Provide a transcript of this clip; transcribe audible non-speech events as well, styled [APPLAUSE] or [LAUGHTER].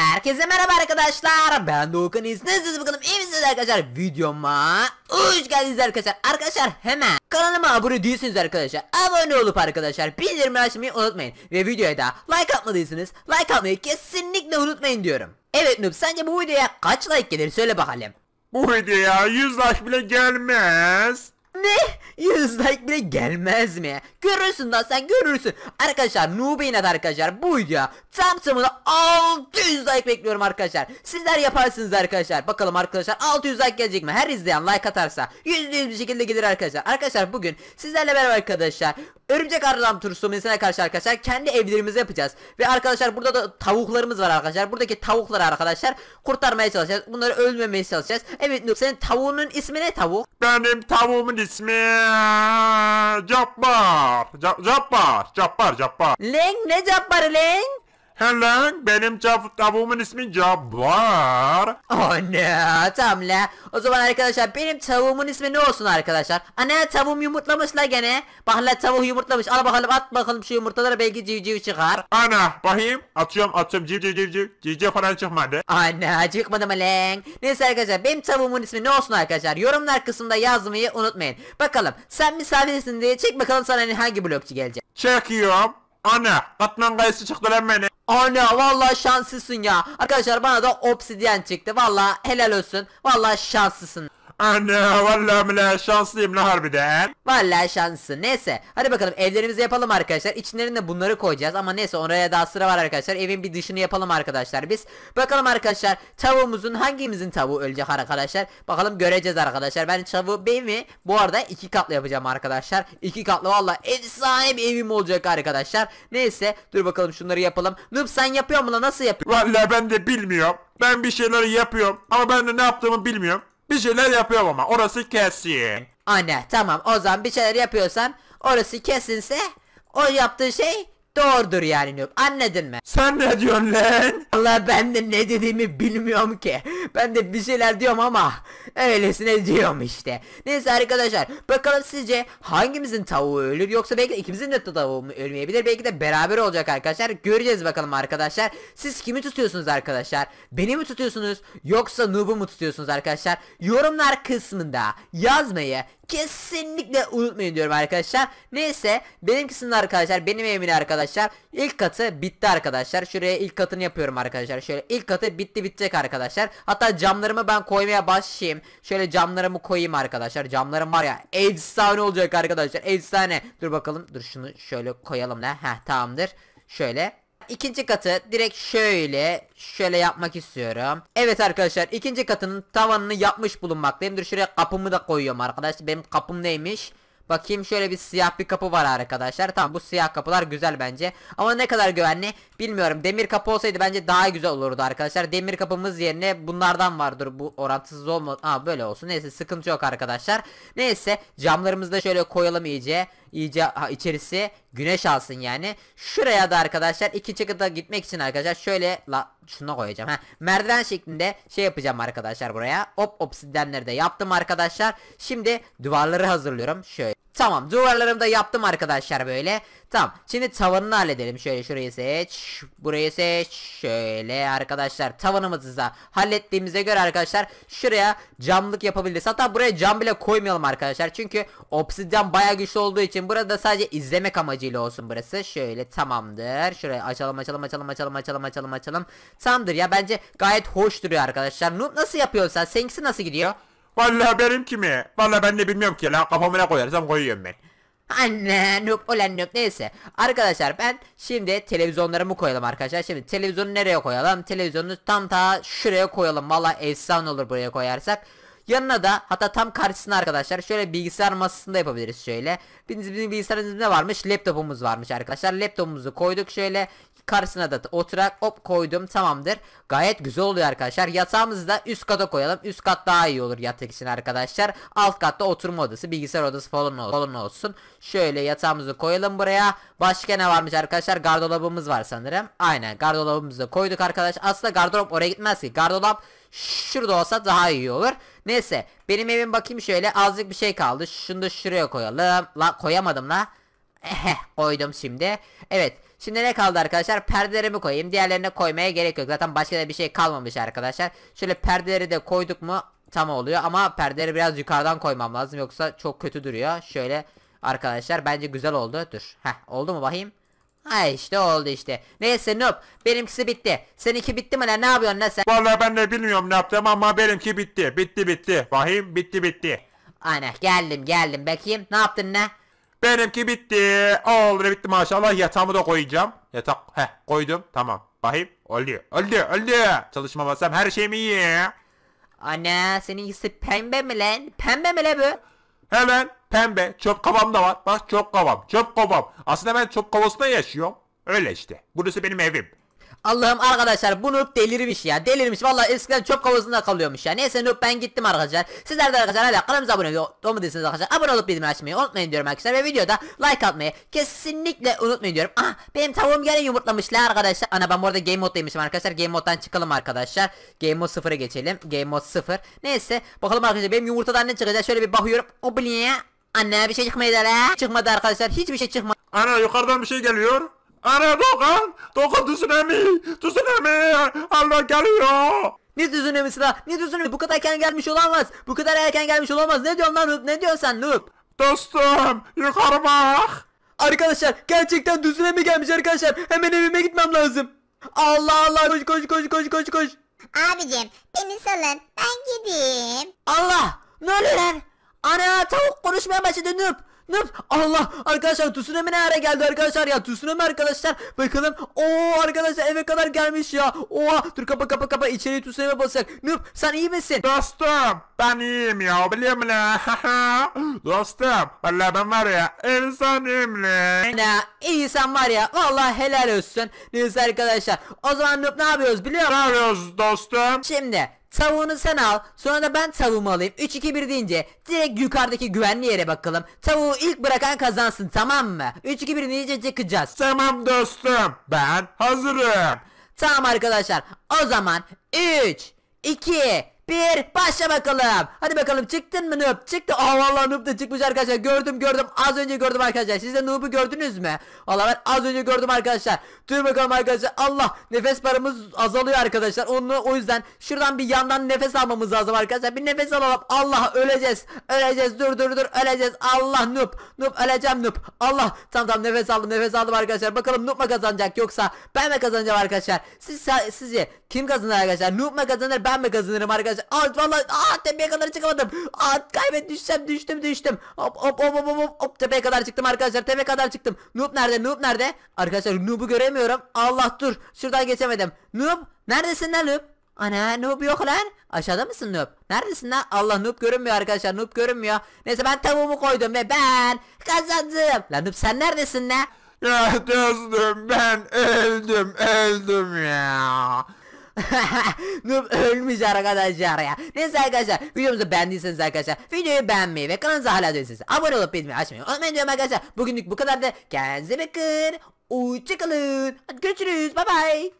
Herkese merhaba arkadaşlar. Ben Doğukan İznesiz bakalım iyi misiniz arkadaşlar? Videoma hoş geldiniz arkadaşlar. Arkadaşlar hemen kanalıma abone değilsiniz arkadaşlar. Abone olup arkadaşlar bildirimleri açmayı unutmayın. Ve videoya da like atmadıysanız like atmayı kesinlikle unutmayın diyorum. Evet Noob sence bu videoya kaç like gelir söyle bakalım. Bu videoya 100 like bile gelmez. Ne? 100 like bile gelmez mi? Görürsün lan sen görürsün. Arkadaşlar Nube'in adı arkadaşlar bu ya. Tam tamına 600 like bekliyorum arkadaşlar. Sizler yaparsınız arkadaşlar. Bakalım arkadaşlar 600 like gelecek mi? Her izleyen like atarsa %100 bir şekilde gelir arkadaşlar. Arkadaşlar bugün sizlerle beraber arkadaşlar Örümcek Arılam Tursu mesela karşı arkadaşlar kendi evlerimizi yapacağız. Ve arkadaşlar burada da tavuklarımız var arkadaşlar. Buradaki tavukları arkadaşlar kurtarmaya çalışacağız. Bunları ölmemeye çalışacağız. Evet Nup senin tavuğunun ismi ne tavuk? Benim tavuğumun ismi ismi Cappar. Ca Cappar. Cappar. Cappar. Leng ne Cappar'ı Leng? Hello, benim tavuğumun ismi Cabbar. Anne oh, tam la. O zaman arkadaşlar benim tavuğumun ismi ne olsun arkadaşlar? Anne tavuğum yumurtlamış la gene. Bak la yumurtlamış. Al bakalım at bakalım şu yumurtaları belki civciv çıkar. Ana bakayım atıyorum atıyorum civciv civciv. Civciv falan çıkmadı. Anne çıkmadı mı lan? Neyse arkadaşlar benim tavuğumun ismi ne olsun arkadaşlar? Yorumlar kısmında yazmayı unutmayın. Bakalım sen misafirsin diye çek bakalım sana hangi blokçu gelecek. Çekiyorum. Ana katman gayesi çıktı lan beni. Ana vallahi şanslısın ya. Arkadaşlar bana da obsidyen çıktı. Vallahi helal olsun. Vallahi şanslısın. Anne vallahi bile şanslıyım la harbiden. Vallahi şanslısın. Neyse. Hadi bakalım evlerimizi yapalım arkadaşlar. İçlerinde bunları koyacağız ama neyse oraya daha sıra var arkadaşlar. Evin bir dışını yapalım arkadaşlar biz. Bakalım arkadaşlar tavuğumuzun hangimizin tavuğu ölecek arkadaşlar. Bakalım göreceğiz arkadaşlar. Ben tavuğu mi? bu arada iki katlı yapacağım arkadaşlar. İki katlı valla efsane bir evim olacak arkadaşlar. Neyse dur bakalım şunları yapalım. Noob sen yapıyor mu lan nasıl yapıyorsun? Vallahi ben de bilmiyorum. Ben bir şeyler yapıyorum ama ben de ne yaptığımı bilmiyorum. Bir şeyler yapıyorum ama orası kesin. Anne tamam o zaman bir şeyler yapıyorsan orası kesinse o yaptığı şey Doğrudur yani Noob anladın mı? Sen ne diyorsun lan? Allah ben de ne dediğimi bilmiyorum ki. Ben de bir şeyler diyorum ama öylesine diyorum işte. Neyse arkadaşlar bakalım sizce hangimizin tavuğu ölür yoksa belki de ikimizin de tavuğu mu ölmeyebilir. Belki de beraber olacak arkadaşlar. Göreceğiz bakalım arkadaşlar. Siz kimi tutuyorsunuz arkadaşlar? Beni mi tutuyorsunuz yoksa Noob'u mu tutuyorsunuz arkadaşlar? Yorumlar kısmında yazmayı kesinlikle unutmayın diyorum arkadaşlar. Neyse benim kısımda arkadaşlar benim evimin arkadaşlar arkadaşlar. İlk katı bitti arkadaşlar. Şuraya ilk katını yapıyorum arkadaşlar. Şöyle ilk katı bitti bitecek arkadaşlar. Hatta camlarımı ben koymaya başlayayım. Şöyle camlarımı koyayım arkadaşlar. Camlarım var ya efsane olacak arkadaşlar. Efsane. Dur bakalım. Dur şunu şöyle koyalım da. Heh tamamdır. Şöyle İkinci katı direkt şöyle şöyle yapmak istiyorum. Evet arkadaşlar ikinci katının tavanını yapmış bulunmaktayım. Dur şuraya kapımı da koyuyorum arkadaşlar. Benim kapım neymiş? Bakayım şöyle bir siyah bir kapı var arkadaşlar. Tamam bu siyah kapılar güzel bence. Ama ne kadar güvenli bilmiyorum. Demir kapı olsaydı bence daha güzel olurdu arkadaşlar. Demir kapımız yerine bunlardan vardır. Bu orantısız olmaz. Aa böyle olsun. Neyse sıkıntı yok arkadaşlar. Neyse camlarımızı da şöyle koyalım iyice. İyice ha, içerisi güneş alsın yani. Şuraya da arkadaşlar ikinci kıta gitmek için arkadaşlar şöyle la şuna koyacağım. Ha, merdiven şeklinde şey yapacağım arkadaşlar buraya. Hop obsidenleri de yaptım arkadaşlar. Şimdi duvarları hazırlıyorum. Şöyle Tamam duvarlarımı da yaptım arkadaşlar böyle. Tamam şimdi tavanını halledelim. Şöyle şurayı seç. Burayı seç. Şöyle arkadaşlar tavanımızı da hallettiğimize göre arkadaşlar şuraya camlık yapabiliriz. Hatta buraya cam bile koymayalım arkadaşlar. Çünkü obsidyen baya güçlü olduğu için burada sadece izlemek amacıyla olsun burası. Şöyle tamamdır. Şurayı açalım açalım açalım açalım açalım açalım açalım. Tamamdır ya bence gayet hoş duruyor arkadaşlar. Noob nasıl yapıyorsun sen? Seninkisi nasıl gidiyor? Vallahi benim kimi. Vallahi ben de bilmiyorum ki. La kafamı ne koyarsam koyuyorum ben. Anne nöp ulan nöp neyse. Arkadaşlar ben şimdi televizyonlarımı koyalım arkadaşlar. Şimdi televizyonu nereye koyalım? Televizyonu tam ta şuraya koyalım. Valla efsane olur buraya koyarsak. Yanına da hatta tam karşısına arkadaşlar şöyle bilgisayar masasında yapabiliriz şöyle. bizim bilgisayarımız ne varmış? Laptopumuz varmış arkadaşlar. Laptopumuzu koyduk şöyle. Karşısına da oturarak hop koydum tamamdır. Gayet güzel oluyor arkadaşlar. Yatağımızı da üst kata koyalım. Üst kat daha iyi olur yatak için arkadaşlar. Alt katta oturma odası, bilgisayar odası falan olsun. Falan olsun. Şöyle yatağımızı koyalım buraya. Başka ne varmış arkadaşlar? Gardolabımız var sanırım. Aynen gardolabımızı koyduk arkadaş. Aslında gardırop oraya gitmez ki. Gardırop şurada olsa daha iyi olur. Neyse benim evim bakayım şöyle azıcık bir şey kaldı. Şunu da şuraya koyalım. La koyamadım la. Ehe koydum şimdi. Evet Şimdi ne kaldı arkadaşlar? Perdelerimi koyayım. Diğerlerini koymaya gerek yok. Zaten başka da bir şey kalmamış arkadaşlar. Şöyle perdeleri de koyduk mu tam oluyor. Ama perdeleri biraz yukarıdan koymam lazım. Yoksa çok kötü duruyor. Şöyle arkadaşlar bence güzel oldu. Dur. Heh oldu mu bakayım? ay işte oldu işte. Neyse Noob benimkisi bitti. Seninki bitti mi lan ne yapıyorsun lan sen? Vallahi ben de bilmiyorum ne yaptım ama benimki bitti. Bitti bitti. Vahim bitti bitti. Ana geldim geldim bakayım ne yaptın ne? Benimki bitti. Oldu bitti maşallah. Yatağımı da koyacağım. Yatak. Heh koydum. Tamam. Bakayım. Oldu. Oldu. Oldu. Çalışma basam her şeyim iyi. Ana seninkisi pembe mi lan? Pembe mi lan bu? Hemen pembe. Çöp kavam da var. Bak çöp kavam. Çöp kavam. Aslında ben çöp kavasında yaşıyorum. Öyle işte. Burası benim evim. Allah'ım arkadaşlar bu noob delirmiş ya. Delirmiş. Valla eskiden çöp kovasında kalıyormuş ya. Neyse noob ben gittim arkadaşlar. Sizler de arkadaşlar hala kanalımıza abone olmadıysanız arkadaşlar abone olup bildirim açmayı unutmayın diyorum arkadaşlar. Ve videoda like atmayı kesinlikle unutmayın diyorum. Ah benim tavuğum gene yumurtlamışlar arkadaşlar. Ana ben bu arada game moddaymışım arkadaşlar. Game moddan çıkalım arkadaşlar. Game mod 0'a geçelim. Game mod 0. Neyse bakalım arkadaşlar benim yumurtadan ne çıkacak. Şöyle bir bakıyorum. Obliye. Anne bir şey çıkmadı la. Çıkmadı arkadaşlar. Hiçbir şey çıkmadı. Ana yukarıdan bir şey geliyor. Ana Dokan! Dokan tsunami! Tsunami! Allah geliyor! Ne tsunamisi la? Ne tsunami? Bu kadar erken gelmiş olamaz. Bu kadar erken gelmiş olamaz. Ne diyorsun lan Loop? Ne diyorsun sen Loop? Dostum yukarı bak! Arkadaşlar gerçekten tsunami gelmiş arkadaşlar. Hemen evime gitmem lazım. Allah Allah koş koş koş koş koş koş. Abicim beni salın ben gideyim. Allah ne oluyor lan? Ana tavuk konuşmaya başladı Noob. Nıp Allah arkadaşlar Tsunami nereye geldi arkadaşlar ya Tsunami arkadaşlar bakalım o arkadaşlar eve kadar gelmiş ya Oha dur kapa kapa kapa içeri Tsunami basacak Nıp sen iyi misin Dostum ben iyiyim ya biliyor musun [LAUGHS] Dostum valla ben var ya insanıyım lan Ne insan var ya valla helal olsun Neyse arkadaşlar o zaman Nıp ne yapıyoruz biliyor musun Ne yapıyoruz dostum Şimdi Tavuğunu sen al. Sonra da ben tavuğumu alayım. 3-2-1 deyince direkt yukarıdaki güvenli yere bakalım. Tavuğu ilk bırakan kazansın tamam mı? 3-2-1 deyince çıkacağız. Tamam dostum. Ben hazırım. Tamam arkadaşlar. O zaman 3, 2, bir başla bakalım. Hadi bakalım çıktın mı noob? Çıktı. Aa vallahi noob da çıkmış arkadaşlar. Gördüm gördüm. Az önce gördüm arkadaşlar. Siz de noob'u gördünüz mü? Valla ben az önce gördüm arkadaşlar. Dur bakalım arkadaşlar. Allah nefes paramız azalıyor arkadaşlar. Onu o yüzden şuradan bir yandan nefes almamız lazım arkadaşlar. Bir nefes alalım. Allah öleceğiz. Öleceğiz. Dur dur dur. Öleceğiz. Allah noob. Noob öleceğim noob. Allah. Tamam tamam nefes aldım. Nefes aldım arkadaşlar. Bakalım noob mu kazanacak yoksa ben mi kazanacağım arkadaşlar? Siz sizce kim kazanır arkadaşlar? Noob mu kazanır ben mi kazanırım arkadaşlar? arkadaşlar. Aa vallahi aa tepeye kadar çıkamadım. Aa kaybet düşsem düştüm düştüm. Hop hop hop hop hop hop tepeye kadar çıktım arkadaşlar. Tepeye kadar çıktım. Noob nerede? Noob nerede? Arkadaşlar Noob'u göremiyorum. Allah dur. Şuradan geçemedim. Noob neredesin lan Noob? Ana noob yok lan. Aşağıda mısın noob? Neredesin lan? Allah noob görünmüyor arkadaşlar. Noob görünmüyor. Neyse ben tavuğumu koydum ve ben kazandım. Lan noob sen neredesin lan? Ya dostum ben öldüm öldüm ya. [LAUGHS] Noob ölmüş arkadaşlar ya. Neyse arkadaşlar videomuzu beğendiyseniz arkadaşlar videoyu beğenmeyi ve kanalımıza hala değilseniz abone olup bildiğimi açmayı unutmayın diyorum arkadaşlar. Bugünlük bu kadar da kendinize bakın. Hoşçakalın. Hadi görüşürüz. Bye bye.